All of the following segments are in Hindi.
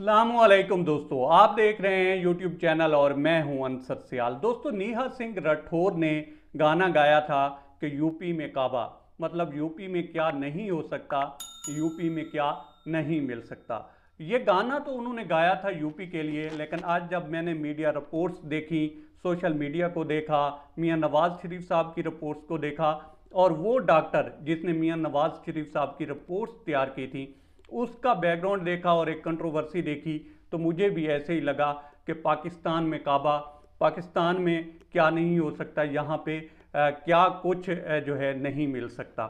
अलमैकम दोस्तों आप देख रहे हैं यूट्यूब चैनल और मैं हूं अनसर सियाल दोस्तों नेहा सिंह राठौर ने गाना गाया था कि यूपी में काबा मतलब यूपी में क्या नहीं हो सकता यूपी में क्या नहीं मिल सकता ये गाना तो उन्होंने गाया था यूपी के लिए लेकिन आज जब मैंने मीडिया रिपोर्ट्स देखी सोशल मीडिया को देखा मियाँ नवाज़ शरीफ साहब की रिपोर्ट्स को देखा और वो डॉक्टर जिसने मियाँ नवाज़ शरीफ साहब की रिपोर्ट्स तैयार की थी उसका बैकग्राउंड देखा और एक कंट्रोवर्सी देखी तो मुझे भी ऐसे ही लगा कि पाकिस्तान में काबा पाकिस्तान में क्या नहीं हो सकता यहाँ पे आ, क्या कुछ आ, जो है नहीं मिल सकता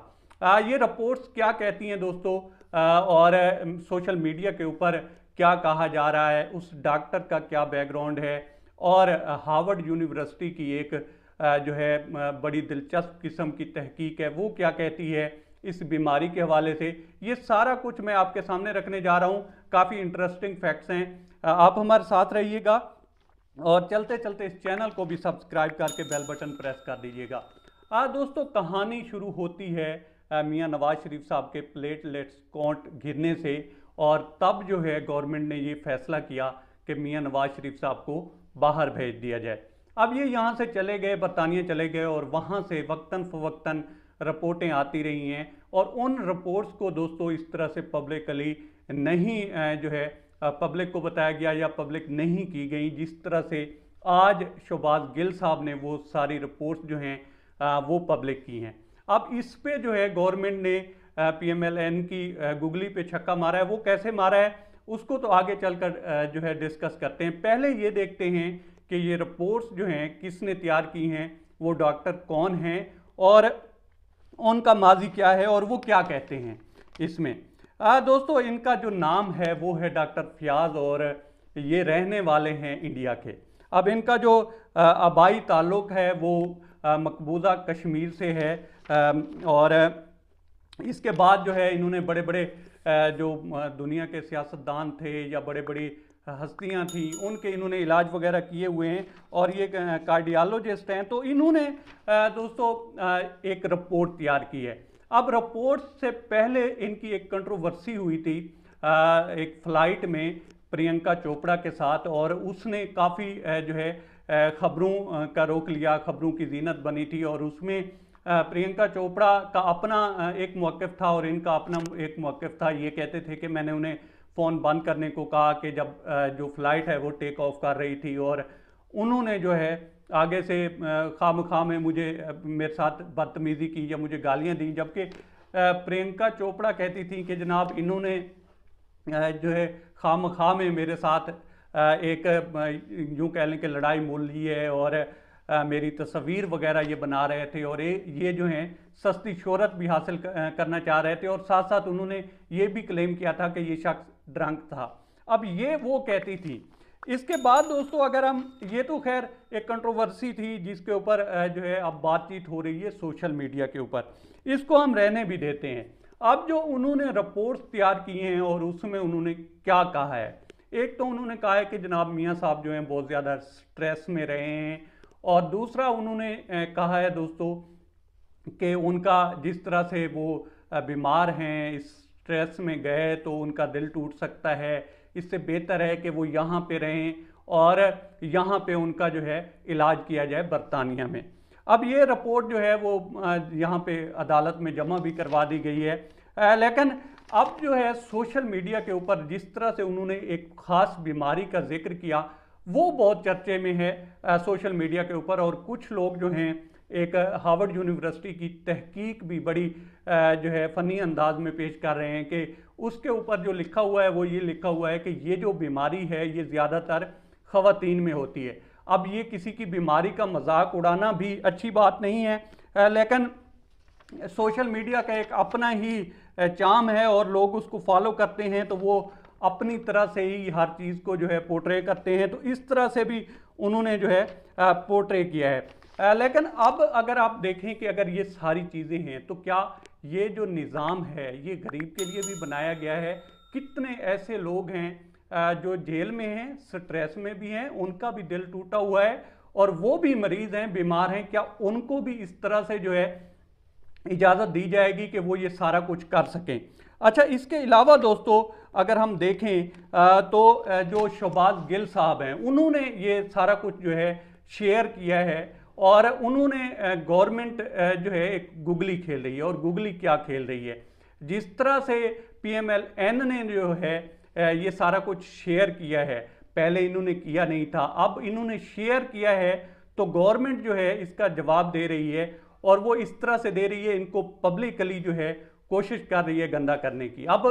आ, ये रिपोर्ट्स क्या कहती हैं दोस्तों आ, और आ, सोशल मीडिया के ऊपर क्या कहा जा रहा है उस डॉक्टर का क्या बैकग्राउंड है और हार्वर्ड यूनिवर्सिटी की एक जो है बड़ी दिलचस्प किस्म की तहकीक है वो क्या कहती है इस बीमारी के हवाले से ये सारा कुछ मैं आपके सामने रखने जा रहा हूँ काफ़ी इंटरेस्टिंग फैक्ट्स हैं आप हमारे साथ रहिएगा और चलते चलते इस चैनल को भी सब्सक्राइब करके बेल बटन प्रेस कर दीजिएगा आज दोस्तों कहानी शुरू होती है मियाँ नवाज शरीफ साहब के प्लेटलेट्स कॉन्ट गिरने से और तब जो है गवर्नमेंट ने ये फैसला किया कि मियाँ नवाज शरीफ साहब को बाहर भेज दिया जाए अब ये यहाँ से चले गए बरतानिया चले गए और वहाँ से वक्ता फ़वक्ता रिपोर्टें आती रही हैं और उन रिपोर्ट्स को दोस्तों इस तरह से पब्लिकली नहीं जो है पब्लिक को बताया गया या पब्लिक नहीं की गई जिस तरह से आज शोबाज गिल साहब ने वो सारी रिपोर्ट्स जो हैं वो पब्लिक की हैं अब इस पे जो है गवर्नमेंट ने पीएमएलएन की गूगली पे छक्का मारा है वो कैसे मारा है उसको तो आगे चलकर जो है डिस्कस करते हैं पहले ये देखते हैं कि ये रिपोर्ट्स जो हैं किसने तैयार की हैं वो डॉक्टर कौन हैं और ऑन का माजी क्या है और वो क्या कहते हैं इसमें आ, दोस्तों इनका जो नाम है वो है डॉक्टर फयाज और ये रहने वाले हैं इंडिया के अब इनका जो आबाई ताल्लुक़ है वो मकबूजा कश्मीर से है और इसके बाद जो है इन्होंने बड़े बड़े जो दुनिया के सियासतदान थे या बड़े बड़ी हस्तियां थीं उनके इन्होंने इलाज वगैरह किए हुए हैं और ये कार्डियालॉजिस्ट हैं तो इन्होंने दोस्तों एक रिपोर्ट तैयार की है अब रिपोर्ट से पहले इनकी एक कंट्रोवर्सी हुई थी एक फ्लाइट में प्रियंका चोपड़ा के साथ और उसने काफ़ी जो है खबरों का रोक लिया खबरों की जीनत बनी थी और उसमें प्रियंका चोपड़ा का अपना एक मौक़ था और इनका अपना एक मौक़ था ये कहते थे कि मैंने उन्हें फ़ोन बंद करने को कहा कि जब जो फ्लाइट है वो टेक ऑफ कर रही थी और उन्होंने जो है आगे से खाम खाम में मुझे मेरे साथ बदतमीज़ी की या मुझे गालियाँ दी जबकि प्रियंका चोपड़ा कहती थी कि जनाब इन्होंने जो है खाम खाम में मेरे साथ एक यूँ कह लें कि लड़ाई मोल ली है और मेरी तस्वीर वगैरह ये बना रहे थे और ये जो हैं सस्ती शोहरत भी हासिल करना चाह रहे थे और साथ साथ उन्होंने ये भी क्लेम किया था कि ये शख्स ड्रंक था अब ये वो कहती थी इसके बाद दोस्तों अगर हम ये तो खैर एक कंट्रोवर्सी थी जिसके ऊपर जो है अब बातचीत हो रही है सोशल मीडिया के ऊपर इसको हम रहने भी देते हैं अब जो उन्होंने रिपोर्ट्स तैयार किए हैं और उसमें उन्होंने क्या कहा है एक तो उन्होंने कहा है कि जनाब मियाँ साहब जो हैं बहुत ज़्यादा स्ट्रेस में रहे हैं और दूसरा उन्होंने कहा है दोस्तों कि उनका जिस तरह से वो बीमार हैं इस स्ट्रेस में गए तो उनका दिल टूट सकता है इससे बेहतर है कि वो यहाँ पे रहें और यहाँ पे उनका जो है इलाज किया जाए बरतानिया में अब ये रिपोर्ट जो है वो यहाँ पे अदालत में जमा भी करवा दी गई है लेकिन अब जो है सोशल मीडिया के ऊपर जिस तरह से उन्होंने एक ख़ास बीमारी का जिक्र किया वो बहुत चर्चे में है सोशल मीडिया के ऊपर और कुछ लोग जो हैं एक हार्वर्ड यूनिवर्सिटी की तहकीक भी बड़ी जो है फ़नी अंदाज में पेश कर रहे हैं कि उसके ऊपर जो लिखा हुआ है वो ये लिखा हुआ है कि ये जो बीमारी है ये ज़्यादातर ख़वान में होती है अब ये किसी की बीमारी का मजाक उड़ाना भी अच्छी बात नहीं है लेकिन सोशल मीडिया का एक अपना ही चाम है और लोग उसको फॉलो करते हैं तो वो अपनी तरह से ही हर चीज़ को जो है पोर्ट्रे करते हैं तो इस तरह से भी उन्होंने जो है पोर्ट्रे किया है लेकिन अब अगर आप देखें कि अगर ये सारी चीज़ें हैं तो क्या ये जो निज़ाम है ये गरीब के लिए भी बनाया गया है कितने ऐसे लोग हैं जो जेल में हैं स्ट्रेस में भी हैं उनका भी दिल टूटा हुआ है और वो भी मरीज़ हैं बीमार हैं क्या उनको भी इस तरह से जो है इजाज़त दी जाएगी कि वो ये सारा कुछ कर सकें अच्छा इसके अलावा दोस्तों अगर हम देखें तो जो शहबाज गिल साहब हैं उन्होंने ये सारा कुछ जो है शेयर किया है और उन्होंने गवर्नमेंट जो है एक गुगली खेल रही है और गुगली क्या खेल रही है जिस तरह से पीएमएलएन ने जो है ये सारा कुछ शेयर किया है पहले इन्होंने किया नहीं था अब इन्होंने शेयर किया है तो गवर्नमेंट जो है इसका जवाब दे रही है और वो इस तरह से दे रही है इनको पब्लिकली जो है कोशिश कर रही है गंदा करने की अब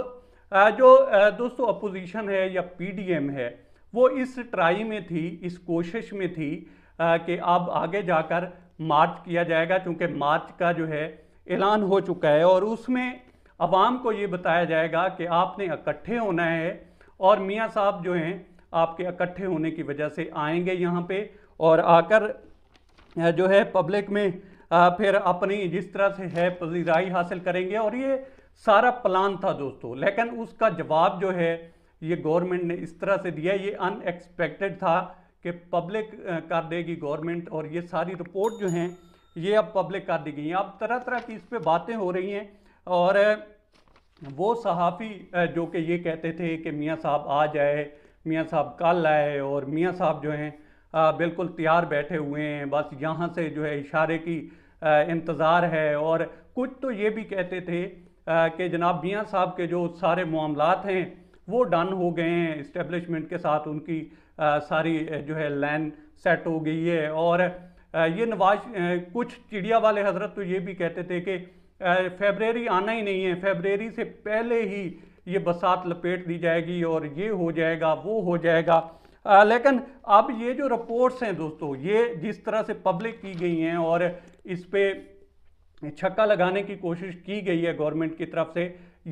जो दोस्तों अपोजिशन है या पीडीएम है वो इस ट्राई में थी इस कोशिश में थी कि अब आगे जाकर मार्च किया जाएगा क्योंकि मार्च का जो है ऐलान हो चुका है और उसमें आवाम को ये बताया जाएगा कि आपने इकट्ठे होना है और मियाँ साहब जो हैं आपके इकट्ठे होने की वजह से आएंगे यहाँ पे और आकर जो है पब्लिक में फिर अपनी जिस तरह से है पजीराई हासिल करेंगे और ये सारा प्लान था दोस्तों लेकिन उसका जवाब जो है ये गवर्नमेंट ने इस तरह से दिया ये अनएक्सपेक्टेड था कि पब्लिक कर देगी गवर्नमेंट और ये सारी रिपोर्ट जो हैं ये अब पब्लिक कर दी गई हैं अब तरह तरह की इस पर बातें हो रही हैं और वो सहाफ़ी जो कि ये कहते थे कि मियाँ साहब आज आए मियाँ साहब कल आए और मियाँ साहब जो हैं बिल्कुल तैयार बैठे हुए हैं बस यहाँ से जो है इशारे की इंतज़ार है और कुछ तो ये भी कहते थे कि जनाब मियाँ साहब के जो सारे मामलात हैं वो डन हो गए हैं इस्टेब्लिशमेंट के साथ उनकी आ, सारी जो है लाइन सेट हो गई है और आ, ये नवाज कुछ चिड़िया वाले हजरत तो ये भी कहते थे कि फेबररी आना ही नहीं है फेबररी से पहले ही ये बसात लपेट दी जाएगी और ये हो जाएगा वो हो जाएगा आ, लेकिन अब ये जो रिपोर्ट्स हैं दोस्तों ये जिस तरह से पब्लिक की गई हैं और इस पर छक्का लगाने की कोशिश की गई है गवर्नमेंट की तरफ से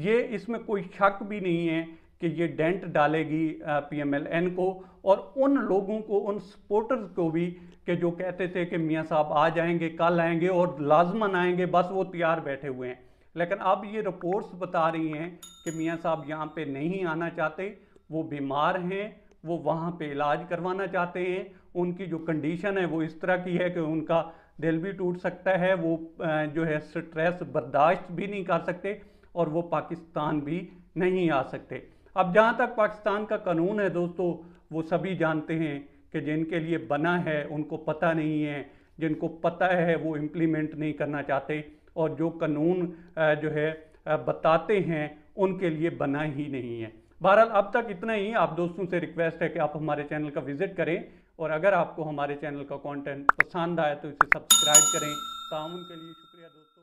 ये इसमें कोई शक भी नहीं है कि ये डेंट डालेगी पीएमएलएन को और उन लोगों को उन सपोर्टर्स को भी कि जो कहते थे कि मियाँ साहब आ जाएंगे कल आएंगे और लाजमन आएंगे बस वो तैयार बैठे हुए हैं लेकिन अब ये रिपोर्ट्स बता रही हैं कि मियाँ साहब यहाँ पे नहीं आना चाहते वो बीमार हैं वो वहाँ पे इलाज करवाना चाहते हैं उनकी जो कंडीशन है वो इस तरह की है कि उनका दिल भी टूट सकता है वो जो है स्ट्रेस बर्दाश्त भी नहीं कर सकते और वो पाकिस्तान भी नहीं आ सकते अब जहाँ तक पाकिस्तान का कानून है दोस्तों वो सभी जानते हैं कि जिनके लिए बना है उनको पता नहीं है जिनको पता है वो इम्प्लीमेंट नहीं करना चाहते और जो कानून जो है बताते हैं उनके लिए बना ही नहीं है बहरहाल अब तक इतना ही आप दोस्तों से रिक्वेस्ट है कि आप हमारे चैनल का विज़िट करें और अगर आपको हमारे चैनल का कंटेंट पसंद आए तो इसे सब्सक्राइब करें ताउन के लिए शुक्रिया दोस्तों